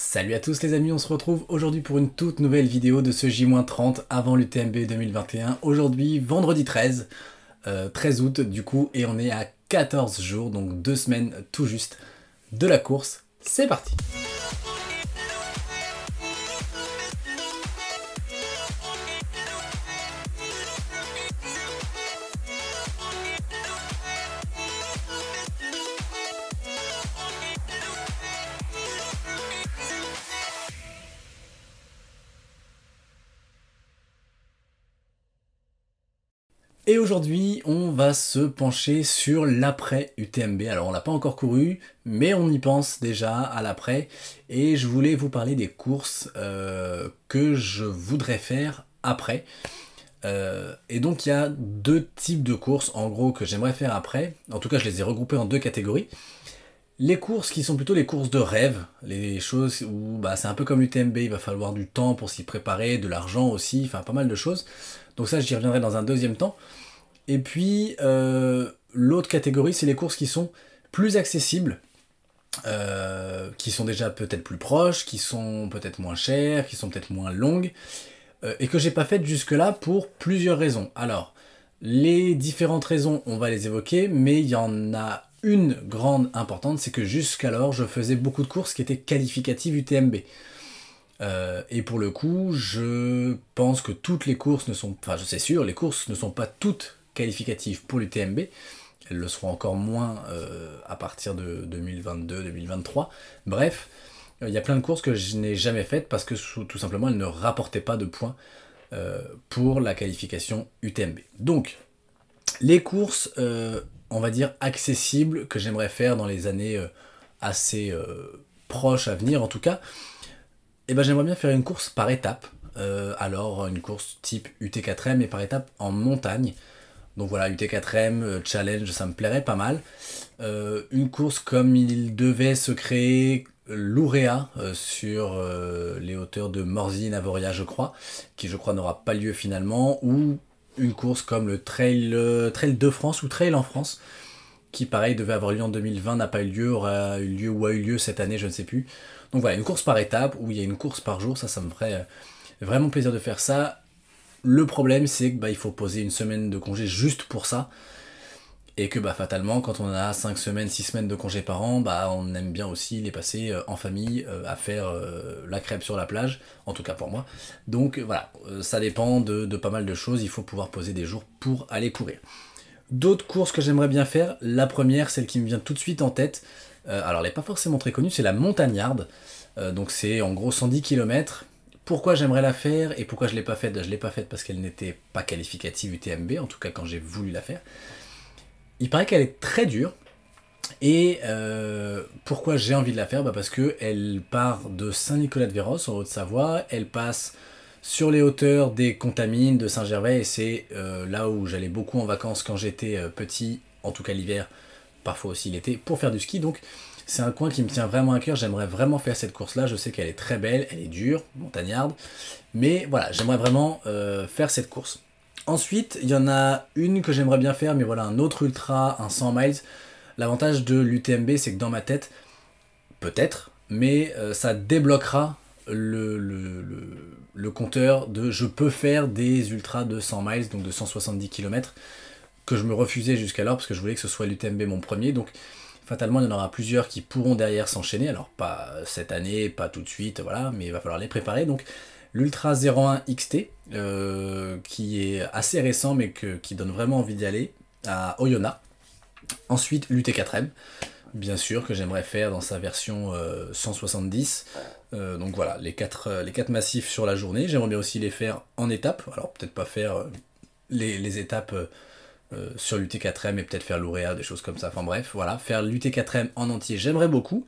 Salut à tous les amis, on se retrouve aujourd'hui pour une toute nouvelle vidéo de ce J-30 avant l'UTMB 2021. Aujourd'hui, vendredi 13, 13 euh, août du coup, et on est à 14 jours, donc deux semaines tout juste de la course. C'est parti Et aujourd'hui, on va se pencher sur l'après UTMB. Alors, on l'a pas encore couru, mais on y pense déjà à l'après. Et je voulais vous parler des courses euh, que je voudrais faire après. Euh, et donc, il y a deux types de courses, en gros, que j'aimerais faire après. En tout cas, je les ai regroupées en deux catégories. Les courses qui sont plutôt les courses de rêve, les choses où bah, c'est un peu comme l'UTMB, il va falloir du temps pour s'y préparer, de l'argent aussi, enfin pas mal de choses. Donc ça, j'y reviendrai dans un deuxième temps. Et puis, euh, l'autre catégorie, c'est les courses qui sont plus accessibles, euh, qui sont déjà peut-être plus proches, qui sont peut-être moins chères, qui sont peut-être moins longues, euh, et que j'ai pas faites jusque-là pour plusieurs raisons. Alors, les différentes raisons, on va les évoquer, mais il y en a une grande importante, c'est que jusqu'alors, je faisais beaucoup de courses qui étaient qualificatives UTMB. et pour le coup, je pense que toutes les courses ne sont, enfin je sais sûr, les courses ne sont pas toutes pour l'UTMB. Elles le seront encore moins euh, à partir de 2022-2023. Bref, il y a plein de courses que je n'ai jamais faites parce que tout simplement elles ne rapportaient pas de points euh, pour la qualification UTMB. Donc, les courses, euh, on va dire, accessibles que j'aimerais faire dans les années assez proches à venir en tout cas, eh ben, j'aimerais bien faire une course par étape. alors une course type UT4M et par étape en montagne. Donc voilà, UT4M, euh, challenge, ça me plairait pas mal. Euh, une course comme il devait se créer l'Ouréa euh, sur les hauteurs de Morzine-Avoria, je crois, qui je crois n'aura pas lieu finalement, ou une course comme le Trail, trail de France ou Trail en France, qui pareil devait avoir lieu en 2020, n'a pas eu lieu, aura eu lieu ou a eu lieu cette année, je ne sais plus. Donc voilà, une course par étape, où il y a une course par jour, ça, ça me ferait vraiment plaisir de faire ça. Le problème, c'est qu'il bah, faut poser une semaine de congé juste pour ça. Et que bah, fatalement, quand on a 5 semaines, 6 semaines de congé par an, bah, on aime bien aussi les passer euh, en famille euh, à faire euh, la crêpe sur la plage, en tout cas pour moi. Donc voilà, ça dépend de, pas mal de choses. Il faut pouvoir poser des jours pour aller courir. D'autres courses que j'aimerais bien faire, la première, celle qui me vient tout de suite en tête, alors elle n'est pas forcément très connue, c'est la Montagnarde. donc c'est en gros 110 km pourquoi j'aimerais la faire et pourquoi je l'ai pas faite. Je l'ai pas faite parce qu'elle n'était pas qualificative UTMB, en tout cas quand j'ai voulu la faire. Il paraît qu'elle est très dure. Et euh, pourquoi j'ai envie de la faire bah Parce qu'elle part de Saint-Nicolas-de-Véros, en Haute-Savoie. Elle passe sur les hauteurs des Contamines de Saint-Gervais. Et c'est euh, là où j'allais beaucoup en vacances quand j'étais euh, petit, en tout cas l'hiver, parfois aussi l'été, pour faire du ski. Donc c'est un coin qui me tient vraiment à cœur. J'aimerais vraiment faire cette course-là. Je sais qu'elle est très belle, elle est dure, montagnarde. Mais voilà, j'aimerais vraiment euh, faire cette course. Ensuite, il y en a une que j'aimerais bien faire, mais voilà, un autre ultra, un 100 miles. L'avantage de l'UTMB, c'est que dans ma tête, peut-être, mais euh, ça débloquera le, le, le, compteur de je peux faire des ultras de 100 miles, donc de 170 km, que je me refusais jusqu'alors parce que je voulais que ce soit l'UTMB mon premier. Donc fatalement, il y en aura plusieurs qui pourront derrière s'enchaîner. Alors, pas euh, cette année, pas tout de suite, voilà, mais il va falloir les préparer. Donc, l'Ultra 01 XT, euh, qui est assez récent, mais qui donne vraiment envie d'y aller, à Oyonnax. Ensuite, l'UT4M, bien sûr, que j'aimerais faire dans sa version 170. Euh, donc voilà, les 4 les quatre massifs sur la journée. J'aimerais bien aussi les faire en étapes. Alors peut-être pas faire les, les étapes euh, sur l'UT4M et peut-être faire l'Ouréa, des choses comme ça. Enfin bref, voilà, faire l'UT4M en entier, j'aimerais beaucoup.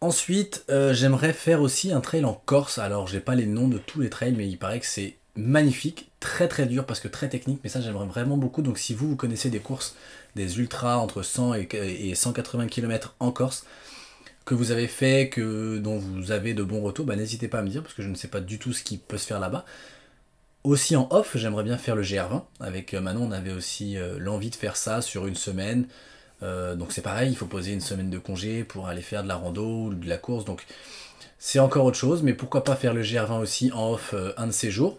Ensuite, euh, j'aimerais faire aussi un trail en Corse. Alors, j'ai pas les noms de tous les trails, mais il paraît que c'est magnifique, très très dur parce que très technique, mais ça j'aimerais vraiment beaucoup. Donc, si vous, vous connaissez des courses, des ultras entre 100 et, et 180 km en Corse, que vous avez fait, que, dont vous avez de bons retours, bah, n'hésitez pas à me dire parce que je ne sais pas du tout ce qui peut se faire là-bas. Aussi en off, j'aimerais bien faire le GR20. Avec euh, Manon, on avait aussi euh, l'envie de faire ça sur une semaine. Euh, donc c'est pareil, il faut poser une semaine de congé pour aller faire de la rando ou de la course. Donc c'est encore autre chose, mais pourquoi pas faire le GR20 aussi en off un de ces jours.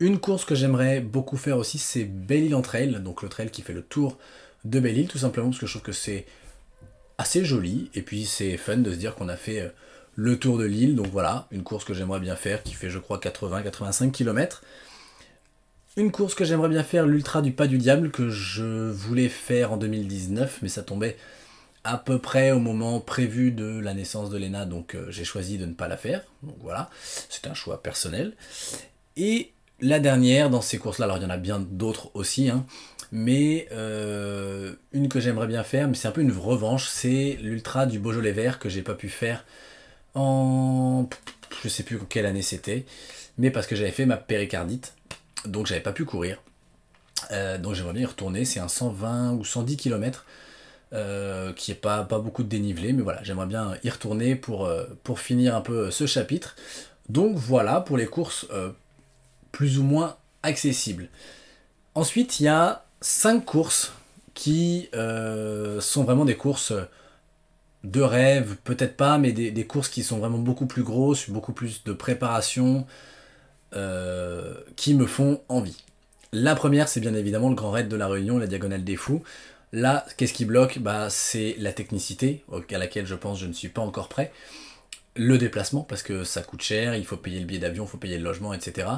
Une course que j'aimerais beaucoup faire aussi, c'est Belle Île en trail, donc le trail qui fait le tour de Belle Île, tout simplement parce que je trouve que c'est assez joli et puis c'est fun de se dire qu'on a fait le Tour de l'île, Donc voilà, une course que j'aimerais bien faire, qui fait je crois 80-85 km. Une course que j'aimerais bien faire, l'Ultra du Pas du Diable, que je voulais faire en 2019, mais ça tombait à peu près au moment prévu de la naissance de Lena, donc euh, j'ai choisi de ne pas la faire. Donc voilà, c'est un choix personnel. Et la dernière dans ces courses-là, alors il y en a bien d'autres aussi, hein, mais euh, une que j'aimerais bien faire, mais c'est un peu une revanche, c'est l'Ultra du Beaujolais Vert que j'ai pas pu faire en. Je sais plus quelle année c'était, mais parce que j'avais fait ma péricardite, donc j'avais pas pu courir. Euh, donc j'aimerais bien y retourner. C'est un 120 ou 110 km euh, qui n'est pas, pas beaucoup de dénivelé, mais voilà, j'aimerais bien y retourner pour, euh, pour finir un peu ce chapitre. Donc voilà pour les courses plus ou moins accessibles. Ensuite, il y a 5 courses qui sont vraiment des courses deux rêves, peut-être pas, mais des, courses qui sont vraiment beaucoup plus grosses, beaucoup plus de préparation, euh, qui me font envie. La première, c'est bien évidemment le Grand Raid de la Réunion, la Diagonale des Fous. Là, qu'est-ce qui bloque bah, C'est la technicité, à laquelle je pense je ne suis pas encore prêt. Le déplacement, parce que ça coûte cher, il faut payer le billet d'avion, il faut payer le logement, etc.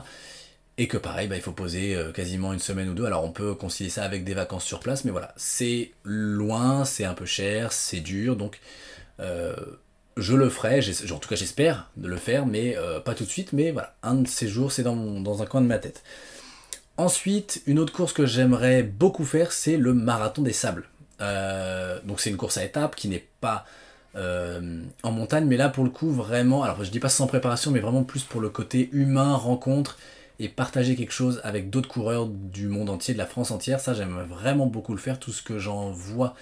Et que pareil, bah, il faut poser euh, quasiment une semaine ou deux. Alors on peut concilier ça avec des vacances sur place, mais voilà, c'est loin, c'est un peu cher, c'est dur, donc euh, je le ferai, en tout cas j'espère de le faire, mais euh, pas tout de suite, mais voilà, un de ces jours, c'est dans, un coin de ma tête. Ensuite, une autre course que j'aimerais beaucoup faire, c'est le marathon des sables. donc c'est une course à étapes qui n'est pas en montagne, mais là pour le coup vraiment, alors je dis pas sans préparation, mais vraiment plus pour le côté humain, rencontre, et partager quelque chose avec d'autres coureurs du monde entier, de la France entière. Ça, j'aime vraiment beaucoup le faire. Tout ce que j'en vois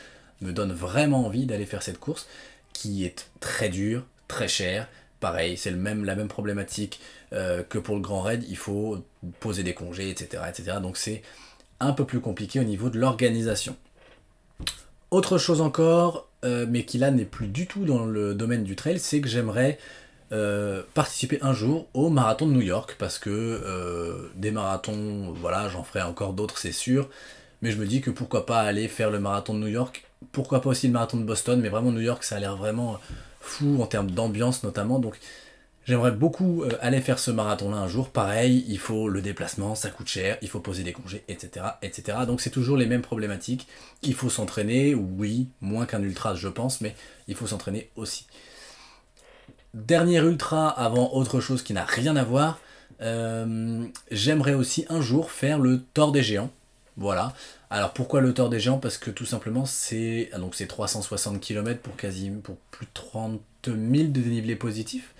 me donne vraiment envie d'aller faire cette course qui est très dure, très chère. Pareil, c'est même, la même problématique euh, que pour le Grand Raid. Il faut poser des congés, etc. etc. donc c'est un peu plus compliqué au niveau de l'organisation. Autre chose encore, euh, mais qui là n'est plus du tout dans le domaine du trail, c'est que j'aimerais euh, participer un jour au marathon de New York parce que euh, des marathons, voilà, j'en ferai encore d'autres, c'est sûr. Mais je me dis que pourquoi pas aller faire le marathon de New York, pourquoi pas aussi le marathon de Boston, mais vraiment New York, ça a l'air vraiment euh, fou en termes d'ambiance notamment. Donc j'aimerais beaucoup aller faire ce marathon-là un jour. Pareil, il faut le déplacement, ça coûte cher, il faut poser des congés, etc. etc. Donc c'est toujours les mêmes problématiques. Il faut s'entraîner, oui, moins qu'un ultra, je pense, mais il faut s'entraîner aussi. Dernier ultra avant autre chose qui n'a rien à voir. Euh, j'aimerais aussi un jour faire le tort des géants. Voilà. Alors pourquoi le tort des géants Parce que tout simplement c'est ah, donc c'est 360 km pour quasi pour plus de 30 000 de dénivelé positif.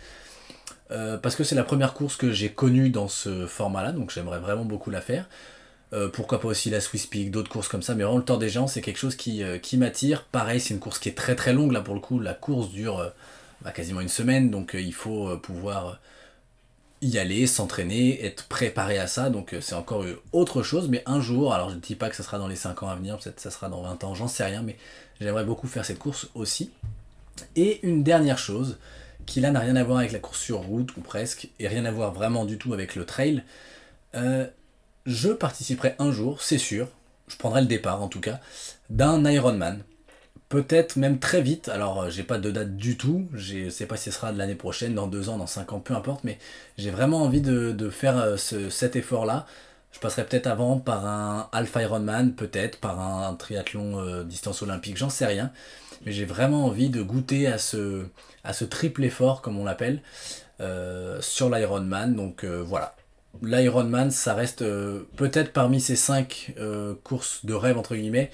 Euh, parce que c'est la première course que j'ai connue dans ce format-là, donc j'aimerais vraiment beaucoup la faire. Euh, pourquoi pas aussi la Swiss Peak, d'autres courses comme ça, mais vraiment le Tour des Géants, c'est quelque chose qui, qui m'attire. Pareil, c'est une course qui est très très longue, là pour le coup, la course dure bah, quasiment une semaine, donc euh, il faut euh, pouvoir euh, y aller, s'entraîner, être préparé à ça. Donc c'est encore autre chose, mais un jour, alors je ne dis pas que ça sera dans les 5 ans à venir, peut-être ça sera dans 20 ans, j'en sais rien, mais j'aimerais beaucoup faire cette course aussi. Et une dernière chose, qui là n'a rien à voir avec la course sur route, ou presque, et rien à voir vraiment du tout avec le trail, je participerai un jour, c'est sûr, je prendrai le départ en tout cas, d'un Ironman peut-être même très vite. Alors, euh, j'ai pas de date du tout. Je sais pas si ce sera de l'année prochaine, dans deux ans, dans cinq ans, peu importe. Mais j'ai vraiment envie de, faire euh, cet effort-là. Je passerai peut-être avant par un Alpha Ironman, peut-être par un triathlon euh, distance olympique, j'en sais rien. Mais j'ai vraiment envie de goûter à ce, à ce triple effort, comme on l'appelle, sur l'Ironman. Donc voilà. L'Ironman, ça reste peut-être parmi ces cinq courses de rêve, entre guillemets,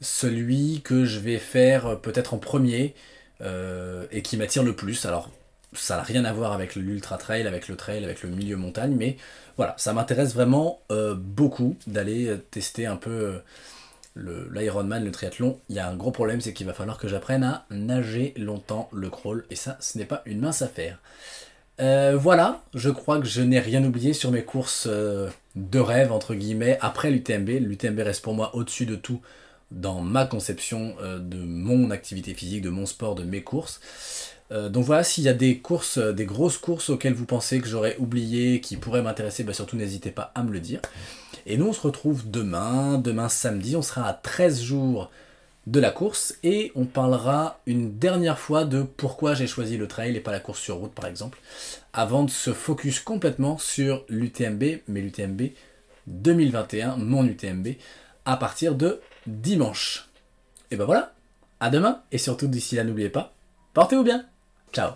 celui que je vais faire euh, peut-être en premier euh, et qui m'attire le plus. Alors, ça n'a rien à voir avec l'ultra trail, avec le trail, avec le milieu montagne, mais voilà, ça m'intéresse vraiment euh, beaucoup d'aller tester un peu l'Ironman, le, triathlon. Il y a un gros problème, c'est qu'il va falloir que j'apprenne à nager longtemps le crawl, et ça, ce n'est pas une mince affaire. voilà, je crois que je n'ai rien oublié sur mes courses de rêve, entre guillemets, après l'UTMB. L'UTMB reste pour moi au-dessus de tout dans ma conception euh, de mon activité physique, de mon sport, de mes courses. Euh, donc voilà, s'il y a des courses, euh, des grosses courses auxquelles vous pensez que j'aurais oublié, qui pourraient m'intéresser, bah, surtout n'hésitez pas à me le dire. Et nous on se retrouve demain, demain samedi, on sera à 13 jours de la course et on parlera une dernière fois de pourquoi j'ai choisi le trail et pas la course sur route par exemple, avant de se focus complètement sur l'UTMB, mais l'UTMB 2021, mon UTMB, à partir de dimanche. Et ben voilà, à demain, et surtout d'ici là, n'oubliez pas, portez-vous bien. Ciao